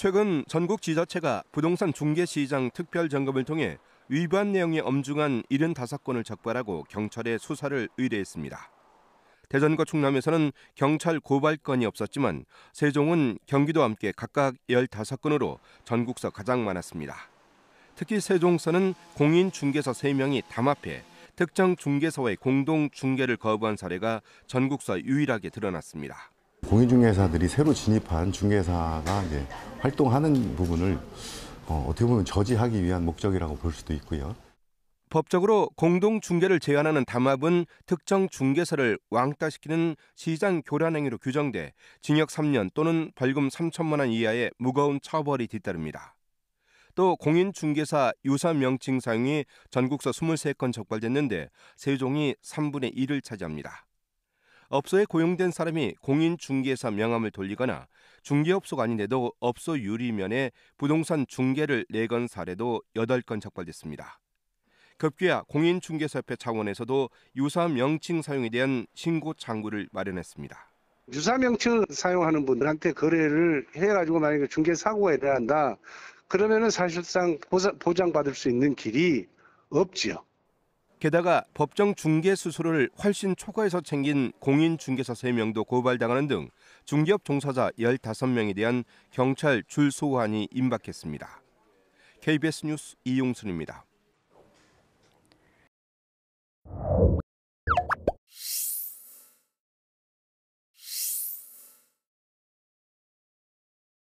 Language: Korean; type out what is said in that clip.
최근 전국 지자체가 부동산 중개시장 특별점검을 통해 위반 내용이 엄중한 75건을 적발하고 경찰에 수사를 의뢰했습니다. 대전과 충남에서는 경찰 고발 건이 없었지만 세종은 경기도와 함께 각각 15건으로 전국서 가장 많았습니다. 특히 세종서는 공인 중개사 3명이 담합해 특정 중개사와의 공동 중개를 거부한 사례가 전국서 유일하게 드러났습니다. 공인중개사들이 새로 진입한 중개사가 이제 활동하는 부분을 어, 어떻게 보면 저지하기 위한 목적이라고 볼 수도 있고요. 법적으로 공동 중개를 제한하는 담합은 특정 중개사를 왕따시키는 시장 교란 행위로 규정돼 징역 3년 또는 벌금 3천만 원 이하의 무거운 처벌이 뒤따릅니다. 또 공인 중개사 유사 명칭 사용이 전국서 23건 적발됐는데 세종이 3분의 1을 차지합니다. 업소에 고용된 사람이 공인중개사 명함을 돌리거나 중개업소가 아닌데도 업소 유리면에 부동산 중개를 내건 사례도 8건 적발됐습니다. 급기야 공인중개사협회 차원에서도 유사 명칭 사용에 대한 신고 창구를 마련했습니다. 유사 명칭을 사용하는 분들한테 거래를 해가지고 만약에 중개 사고가 일어난다 그러면은 사실상 보상, 보장받을 수 있는 길이 없지요. 게다가 법정 중개 수수료를 훨씬 초과해서 챙긴 공인 중개사 3명도 고발당하는 등 중개업 종사자 15명에 대한 경찰 줄소환이 임박했습니다. KBS 뉴스 이용순입니다.